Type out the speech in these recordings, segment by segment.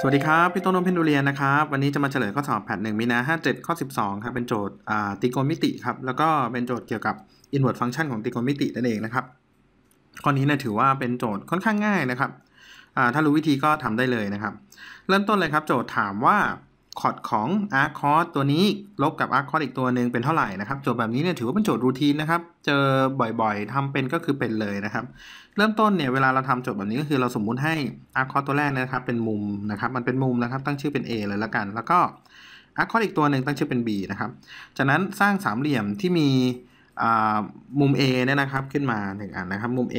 สวัสดีครับ พี่ต้นนพินดูเรียนนะครับ วันนี้จะมาเฉลยข้อสอบแผ่นหนึ่งมีนาห้าเจ็ดข้อสิบสองครับเป็นโจทย์ตีกณมิติครับ แล้วก็เป็นโจทย์เกี่ยวกับนเวอร์ตฟังก์ชันของตีกณมิตินั่นเองนะครับข้อนี้เนี่ยถือว่าเป็นโจทย์ค่อนข้างง่ายนะครับ ถ้ารู้วิธีก็ทำได้เลยนะครับ เริ่มต้นเลยครับ โจทย์ถามว่าคอร์ดของอาร์คอดตัวนี้ ลบกับอาร์คอดอีก ตัวหนึ่งเป็นเท่าไหร่นะครับโจทย์แบบนี้เนี่ยถือว่าเป็นโจทย์รูทีนนะครับเจอบ่อยๆ ทำเป็นก็คือเป็นเลยนะครับ เริ่มต้นเนี่ย เวลาเราทำโจทย์แบบนี้ก็คือเราสมมุติให้อาร์คอดตัวแรกนะครับเป็นมุมนะครับมันเป็นมุมนะครับตั้งชื่อเป็น A เลยละกัน แล้วก็อาร์คอดอีกตัวหนึ่งตั้งชื่อเป็น B นะครับจากนั้นสร้างสามเหลี่ยมที่มีมุม A เนี่ยนะครับขึ้นมาหนึ่งอันนะครับมุม A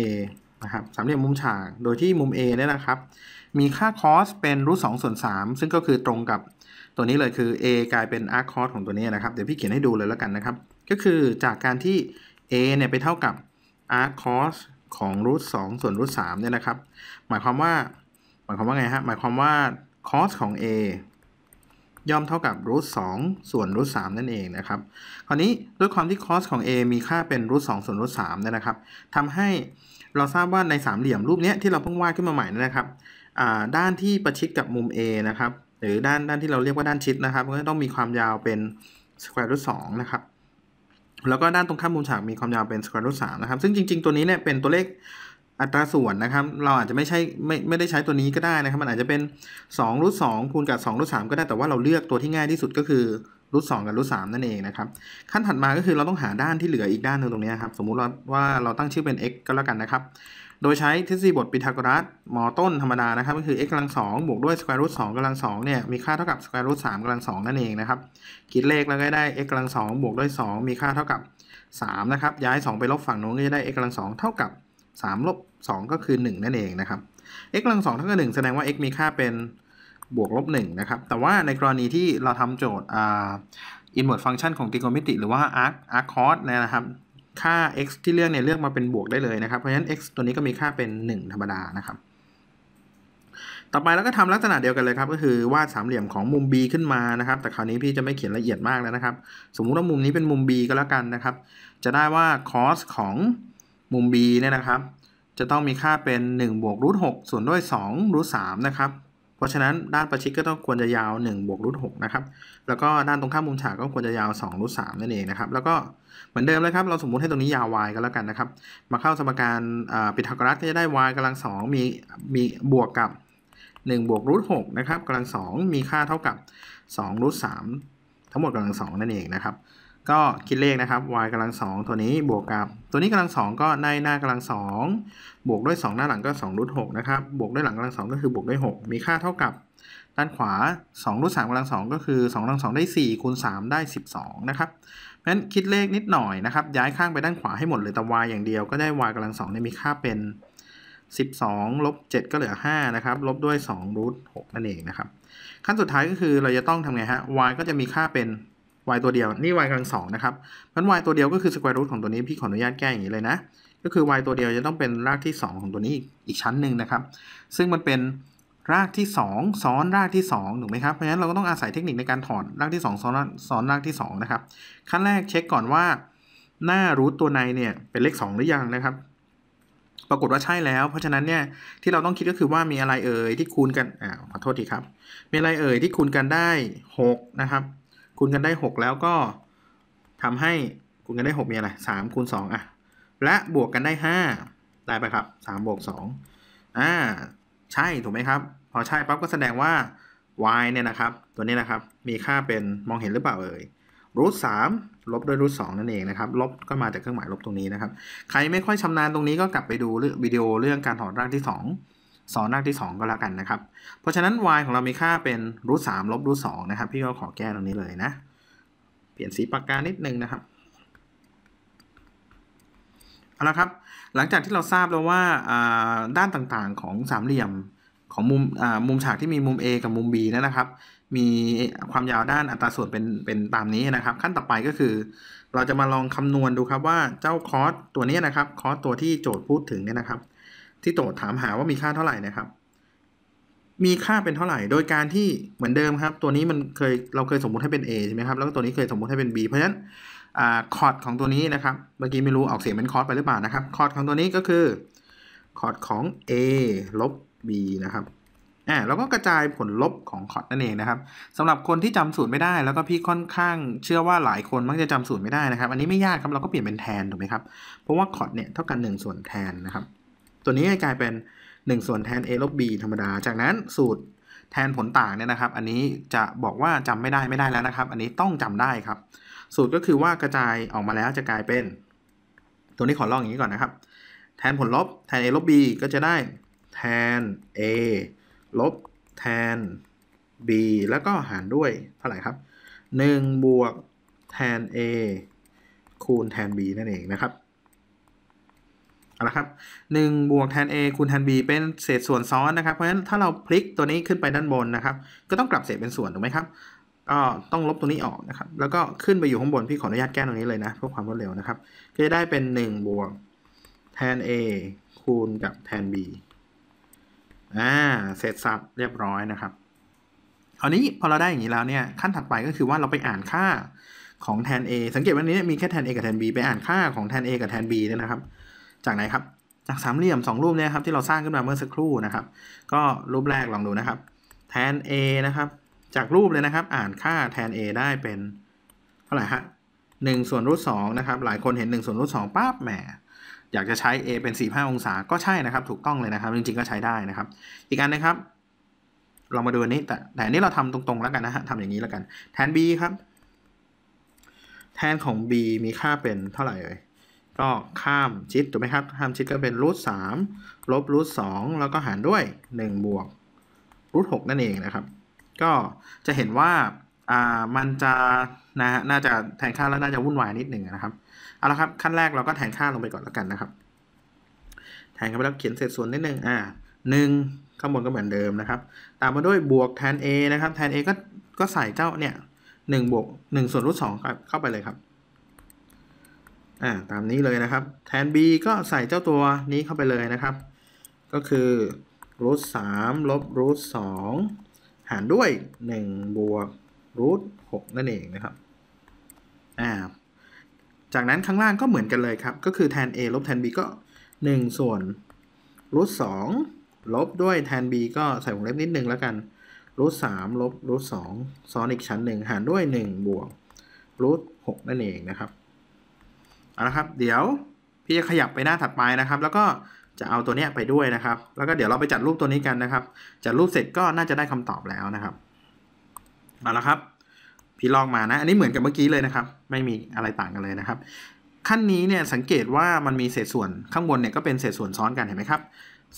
นะครับสามเหลี่ยมมุมฉากโดยที่มุม A เนี่ยนะครับมีค่าคอสเป็นรูทสองส่วนสามซึ่งก็คือตรงกับตัวนี้เลยคือ a กลายเป็น arc cos ของตัวนี้นะครับ เดี๋ยวพี่เขียนให้ดูเลยแล้วกันนะครับ ก็คือจากการที่ a เนี่ยไปเท่ากับ arc cos ของรูทสส่วนรูทสเนี่ยนะครับ หมายความว่า หมายความว่าไงฮะ หมายความว่า cos ของ a ย่อมเท่ากับรูทสส่วนรูทสนั่นเองนะครับ คราวนี้ด้วยความที่ cos ของ a มีค่าเป็นรูทสส่วนรูทสเนี่ยนะครับ ทำให้เราทราบว่าในสามเหลี่ยมรูปนี้ ที่เราเพิ่งวาดขึ้นมาใหม่นะครับด้านที่ประชิดกับมุม a นะครับหรือด้านด้านที่เราเรียกว่าด้านชิดนะครับก็ต้องมีความยาวเป็น square root 2นะครับแล้วก็ด้านตรงข้ามมุมฉากมีความยาวเป็น square root 3นะครับ ซึ่งจริงๆตัวนี้เนี่ยเป็นตัวเลขอัตราส่วนนะครับ เราอาจจะไม่ใช่ไม่ไม่ได้ใช้ตัวนี้ก็ได้นะครับมันอาจจะเป็น2รูทสองคูณกับ2รูทสามก็ได้แต่ว่าเราเลือกตัวที่ง่ายที่สุดก็คือรูทสกับรูทสนั่นเองนะครับขั้นถัดมาก็คือเราต้องหาด้านที่เหลืออีกด้านหนึ่งตรงนี้ครับ สมมุติว่าเราตั้งชื่อเป็น x ก็แล้วกันนะครับ โดยใช้ทฤษฎีบทปิทาโกรัสมอต้นธรรมดานะครับ ก็คือ x กำลังสองบวกด้วยสแควร์รูทสกำลังสองเนี่ย มีค่าเท่ากับสแควร์รูทสกำลังสองนั่นเองนะครับคิดเลขแล้วก็ได้ x กำลังสองบวกด้วย 2 มีค่าเท่ากับ3นะครับย้าย2ไปลบฝั่งโน้นก็จะได้ x กำลังสองเท่ากับ3ลบ2ก็คือ 1 นั่นเองนะครับ x กำลังสองเท่ากับ1 แสดงว่า x มีค่าเป็นบวกลบ1นะครับ แต่ว่าในกรณีที่เราทำโจทย์อ่าเวอร์ตฟัง n c ชันของตรีโกณมิติหรือว่า arc arc cos นะครับ ค่า x ที่เลือกเนี่ยเลือกมาเป็นบวกได้เลยนะครับ เพราะฉะนั้น x ตัวนี้ก็มีค่าเป็น 1 ธรรมดานะครับ ต่อไปเราก็ทำลักษณะเดียวกันเลยครับ ก็คือวาดสามเหลี่ยมของมุม b ขึ้นมานะครับ แต่คราวนี้พี่จะไม่เขียนละเอียดมากแล้วนะครับ สมมุติว่ามุมนี้เป็นมุม b ก็แล้วกันนะครับ จะได้ว่า cos ของมุม b เนี่ยนะครับ จะต้องมีค่าเป็น1บวกรูทหส่วนด้วย2รูทสนะครับเพราะฉะนั้นด้านประชิดก็ต้องควรจะยาว1บวกรูทหนะครับแล้วก็ด้านตรงข้ามมุมฉากก็ควรจะยาว2รูทสนั่นเองนะครับแล้วก็เหมือนเดิมเลยครับเราสมมุติให้ตรงนี้ยาว y ก็แล้วกันนะครับมาเข้าสมการปิทากรัสก็จะได้ y กำลัง2มีมีบวกกับ1บวกรูทหนะครับกำลัง2มีค่าเท่ากับ2รูทสทั้งหมดกำลัง2นั่นเองนะครับก็คิดเลขนะครับ y กำลังสองตัวนี้บวกกับ ตัวนี้กำลังสองก็ได้หน้ากำลังสองบวกด้วย 2 หน้าหลังก็2รูทหนะครับ บวกด้วยหลังกำลังสองก็คือบวกด้วย6มีค่าเท่ากับด้านขวา 2รูทสามกำลังสองก็คือ2กลังสองได้ 4 คูณ 3 ได้ 12นะครับนั้นคิดเลขนิดหน่อยนะครับย้ายข้างไปด้านขวาให้หมดเลยแต่ y อย่างเดียวก็ได้ y กำลังสองเนี่ยมีค่าเป็น 12ลบ7ก็เหลือ5นะครับลบด้วย2รูทหนั่นเองนะครับขั้นสุดท้ายก็คือเราจะต้องทำไงฮะ y ก็จะมีค่าเป็น y ตัวเดียว นี่ y กำลังสองนะครับมัน y ตัวเดียวก็คือสแควรูทของตัวนี้พี่ขออนุญาตแก้อย่างนี้เลยนะ ก็คือ y ตัวเดียวจะต้องเป็นรากที่ 2 ของตัวนี้อีกชั้นหนึ่งนะครับ ซึ่งมันเป็นรากที่2ซ้อนรากที่2ถูกไหมครับ เพราะฉะนั้นเราก็ต้องอาศัยเทคนิคในการถอดรากที่2ซ้อนซ้อนรากที่2นะครับ ขั้นแรกเช็คก่อนว่าหน้ารูทตัวในเนี่ยเป็นเลข 2 หรือยังนะครับ ปรากฏว่าใช่แล้ว เพราะฉะนั้นเนี่ยที่เราต้องคิดก็คือว่ามีอะไรเอ่ยที่คูณกัน อ่า ขอโทษทีครับ มีอะไรเอ่ยที่คูณกันได้ 6 นะครับคูณกันได้ 6 แล้วก็ทำให้คูณกันได้6มีอะไร3คูณ2อ่ะและบวกกันได้ 5 ได้ไปครับ3บวก2อ่าใช่ถูกไหมครับ พอใช่ปั๊บก็แสดงว่า y เนี่ยนะครับ ตัวนี้นะครับ มีค่าเป็นมองเห็นหรือเปล่าเอ่ยรูทสามลบด้วยรูทสองนั่นเองนะครับลบก็มาจากเครื่องหมายลบตรงนี้นะครับใครไม่ค่อยชำนาญตรงนี้ก็กลับไปดูวิดีโอเรื่องการถอดรากที่ 2สอนรากที่ 2ก็แล้วกันนะครับ เพราะฉะนั้น y ของเรามีค่าเป็นรูทสามลบรูทสองนะครับ พี่ก็ขอแก้ตรงนี้เลยนะ เปลี่ยนสีปากกานิดนึงนะครับ เอาละครับ หลังจากที่เราทราบแล้วว่าด้านต่างๆของสามเหลี่ยมของมุมมุมฉากที่มีมุม A กับมุม B นะครับ มีความยาวด้านอัตราส่วนเป็น เป็นตามนี้นะครับ ขั้นต่อไปก็คือ เราจะมาลองคำนวณดูครับว่า เจ้าคอสตัวนี้นะครับคอสตัวที่โจทย์พูดถึงเนี่ยนะครับที่โจทย์ถามหาว่ามีค่าเท่าไหร่นะครับ มีค่าเป็นเท่าไหร่ โดยการที่เหมือนเดิมครับ ตัวนี้มันเคยเราเคยสมมุติให้เป็น A ใช่ไหมครับแล้วก็ตัวนี้เคยสมมุติให้เป็น B เพราะฉะนั้นคอร์ดของตัวนี้นะครับ เมื่อกี้ไม่รู้ออกเสียงเป็นคอร์ดไปหรือเปล่านะครับคอร์ดของตัวนี้ก็คือคอร์ดของ A ลบ B นะครับอ่าเราก็กระจายผลลบของคอร์ดนั่นเองนะครับ สำหรับคนที่จำสูตรไม่ได้แล้วก็พี่ค่อนข้างเชื่อว่าหลายคนมักจะจำสูตรไม่ได้นะครับอันนี้ไม่ยากครับเราก็เปลี่ยนเป็นแทนถูกไหมครับเพราะว่าคอร์ดเนี่ยเท่ากัน1ส่วนแทนนะครับัวนี้กลายเป็น1ส่วนแทน a ลบ b ธรรมดาจากนั้นสูตรแทนผลต่างเนี่ยนะครับ อันนี้จะบอกว่าจำไม่ได้ไม่ได้แล้วนะครับ อันนี้ต้องจำได้ครับ สูตรก็คือว่ากระจายออกมาแล้วจะกลายเป็นตัวนี้ขอลองอย่างนี้ก่อนนะครับแทนผลลบแทน a ลบ b ก็จะได้แทน a ลบแทน b แล้วก็หารด้วย เท่าไหร่ครับ1บวกแทน a คูณแทน b นั่นเองนะครับเอาละครับ1บวกแทน a คูณแทน b เป็นเศษส่วนซ้อนนะครับ เพราะฉะนั้นถ้าเราพลิกตัวนี้ขึ้นไปด้านบนนะครับ ก็ต้องกลับเศษเป็นส่วนถูกไหมครับก็ต้องลบตัวนี้ออกนะครับ แล้วก็ขึ้นไปอยู่ข้างบน พี่ขออนุญาตแก้ตรงนี้เลยนะเพื่อความรวดเร็วนะครับ ก็จะได้เป็น1บวกแทน a คูณกับแทน b อ่าเสร็จสับเรียบร้อยนะครับคราวนี้พอเราได้อย่างนี้แล้วเนี่ยขั้นถัดไปก็คือว่าเราไปอ่านค่าของแทน a สังเกตว่านี้มีแค่แทน a กับแทน b ไปอ่านค่าของแทน a กับแทน b เนี่ยนะครับจากไหนครับจากสามเหลี่ยม 2 รูปเนี่ยครับที่เราสร้างขึ้นมาเมื่อสักครู่นะครับก็รูปแรกลองดูนะครับแทน a นะครับจากรูปเลยนะครับอ่านค่าแทน a ได้เป็นเท่าไหร่ฮะหนึ่งส่วนรูทสองนะครับหลายคนเห็น1ส่วนรูทสองปั๊บแหมอยากจะใช้ a เป็น45องศาก็ใช่นะครับ ถูกต้องเลยนะครับ จริงๆก็ใช้ได้นะครับอีกอันนะครับ เรามาดูอันนี้แต่แต่อันนี้เราทำตรงๆแล้วกันนะฮะทำอย่างนี้แล้วกันแทน b ครับแทนของ b มีค่าเป็นเท่าไหร่เอ่ยก็ข้ามชิดถูกไหมครับข้ามชิดก็เป็นรูทสามลบรูทสองแล้วก็หารด้วย1บวกรูทหนั่นเองนะครับ ก็จะเห็นว่าอ่ามันจะนะฮะน่าจะแทนค่าแล้วน่าจะวุ่นวายนิดหนึ่งนะครับเอาละครับขั้นแรกเราก็แทนค่าลงไปก่อนแล้วกันนะครับ แทนกันไปแล้วเขียนเศษส่วนนิดหนึ่งอ่าหนึ่งข้างบนก็เหมือนเดิมนะครับ ตามมาด้วยบวกแทน a นะครับแทน a ก็ก็ใส่เจ้าเนี่ยหนึ่งบวกหนึ่งส่วนรูทสองเข้าไปเลยครับอ่าตามนี้เลยนะครับแทน b ก็ใส่เจ้าตัวนี้เข้าไปเลยนะครับ ก็คือรูทสามลบรูทสองหารด้วย1บวกรูทหนั่นเองนะครับอ่าจากนั้นข้างล่างก็เหมือนกันเลยครับก็คือแทน a ลบแทน b ก็1ส่วนรูทสองลบด้วยแทน b ก็ใส่วงเล็บนิดนึงแล้วกันรูทสามลบรูทสองซ้อนอีกชั้นหนึ่งหารด้วย1บวกรูทหนั่นเองนะครับเอาละครับเดี๋ยวพี่จะขยับไปหน้าถัดไปนะครับ แล้วก็จะเอาตัวเนี้ยไปด้วยนะครับ แล้วก็เดี๋ยวเราไปจัดรูปตัวนี้กันนะครับจัดรูปเสร็จก็น่าจะได้คำตอบแล้วนะครับเอาละครับพี่ลองมานะอันนี้เหมือนกับเมื่อกี้เลยนะครับ ไม่มีอะไรต่างกันเลยนะครับ ขั้นนี้เนี่ยสังเกตว่ามันมีเศษส่วนข้างบนเนี่ยก็เป็นเศษส่วนซ้อนกันเห็นไหมครับ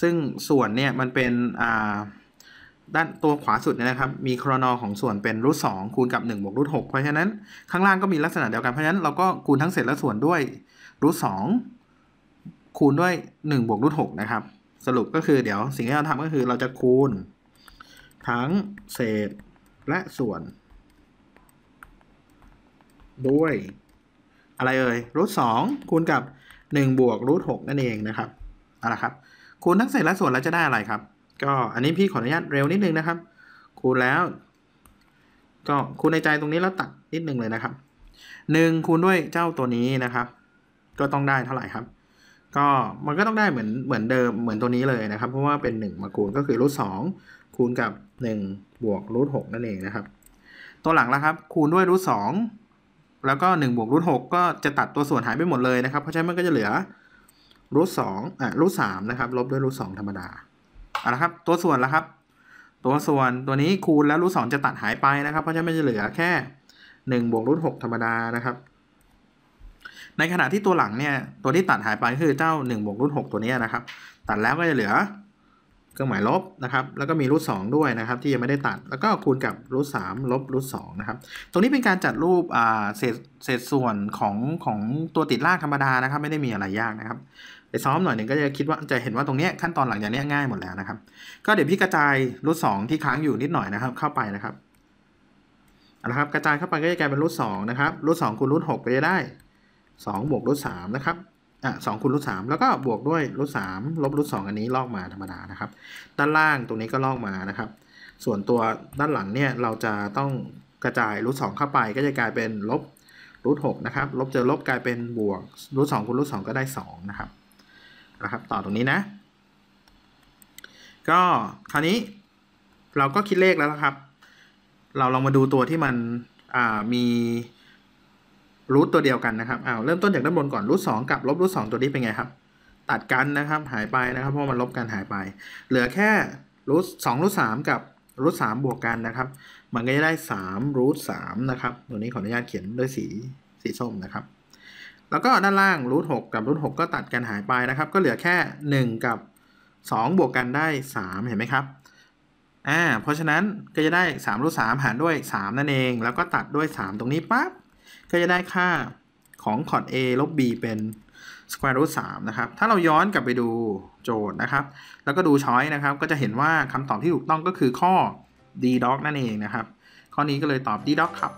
ซึ่งส่วนเนี่ยมันเป็นอ่าด้านตัวขวาสุดเนี่ยนะครับมีครนอของส่วนเป็นรูทสองคูณกับ1บวกรูทหเพราะฉะนั้นข้างล่างก็มีลักษณะเดียวกันเพราะฉะนั้นเราก็คูณทั้งเศษและส่วนด้วยรูทสองคูณด้วย 1 บวกรูทหนะครับสรุปก็คือเดี๋ยว สิ่งที่เราทำก็คือเราจะคูณทั้งเศษ และส่วนด้วยอะไรเอ่ยรูทสองคูณกับ 1 บวกรูทหนั่นเองนะครับเอาละครับ คูณทั้งเศษและส่วนแล้วจะได้อะไรครับก็อันนี้พี่ขออนุญาตเร็วนิดนึงนะครับ คูณแล้ว ก็คูณในใจตรงนี้ แล้วตัดนิดนึงเลยนะครับหนึ่งคูณด้วยเจ้าตัวนี้นะครับ ก็ต้องได้เท่าไหร่ครับ ก็มันก็ต้องได้เหมือนเหมือนเดิมเหมือนตัวนี้เลยนะครับ เพราะว่าเป็น 1 มาคูณก็คือรูทสองคูณกับ1บวกรูทหนั่นเองนะครับ ตัวหลังแล้วครับ คูณด้วยรูทสองแล้วก็1บวกรูทหก็จะตัดตัวส่วนหายไปหมดเลยนะครับเพราะฉะนั้นมันก็จะเหลือรูทสองอ่ะรูทสามนะครับลบด้วยรูทสองธรรมดาเอาละครับตัวส่วนละครับ ตัวส่วนตัวนี้คูณแล้วรูทสองจะตัดหายไปนะครับ เพราะฉะนั้นจะเหลือแค่หนึ่งบวกรูทหกธรรมดานะครับ ในขณะที่ตัวหลังเนี่ยตัวที่ตัดหายไปคือเจ้าหนึ่งบวกรูทหกตัวนี้นะครับ ตัดแล้วก็จะเหลือเครื่องหมายลบนะครับ แล้วก็มีรูทสองด้วยนะครับ ที่ยังไม่ได้ตัด แล้วก็คูณกับรูทสามลบรูทสองนะครับตรงนี้เป็นการจัดรูปเศษเศษส่วนของของตัวติดลากธรรมดานะครับ ไม่ได้มีอะไรยากนะครับไปซ้อมหน่อยหนึ่งก็จะคิดว่าจะเห็นว่าตรงนี้ขั้นตอนหลังจากนี้ง่ายหมดแล้วนะครับ ก็เดี๋ยวพี่กระจายรูทสองที่ค้างอยู่นิดหน่อยนะครับเข้าไปนะครับนะครับกระจายเข้าไปก็จะกลายเป็นรูทสองนะครับรูทสองคูณรูทหกไปได้สองบวกรูทสามนะครับอ่ะสองคูณรูทสามแล้วก็บวกด้วยรูทสามลบรูทสองอันนี้ลอกมาธรรมดานะครับ ด้านล่างตรงนี้ก็ลอกมานะครับ ส่วนตัวด้านหลังเนี่ยเราจะต้องกระจายรูทสองเข้าไปก็จะกลายเป็นลบรูทหกนะครับ ลบเจอลบกลายเป็นบวกรูทสองคูณรูทสองก็ได้สองนะครับนะครับต่อตรงนี้นะ ก็คราวนี้เราก็คิดเลขแล้วนะครับ เราลองมาดูตัวที่มันมีรูทตัวเดียวกันนะครับอ้าวเริ่มต้นจากด้านบนก่อนรูทสองกับลบรูทสองตัวนี้เป็นไงครับ ตัดกันนะครับหายไปนะครับ เพราะมันลบกันหายไป เหลือแค่รูทสองรูทสามกับรูทสามบวกกันนะครับ มันก็จะได้สามรูทสามนะครับตัวนี้ขออนุญาตเขียนด้วยสีสีส้มนะครับแล้วก็ด้านล่างรูทหกับรูทหก็ตัดกันหายไปนะครับ ก็เหลือแค่ 1 กับ 2 บวกกันได้ 3 เห็นไหมครับอ่าเพราะฉะนั้นก็จะได้3รูทสหารด้วย 3 นั่นเอง แล้วก็ตัดด้วย 3 ตรงนี้ปั๊บก็จะได้ค่าของคอร์ด a ลบ b เป็น square root 3นะครับถ้าเราย้อนกลับไปดูโจทย์นะครับ แล้วก็ดูช้อยนะครับ ก็จะเห็นว่าคำตอบที่ถูกต้องก็คือข้อ d doc นั่นเองนะครับ ข้อนี้ก็เลยตอบ d doc ครับ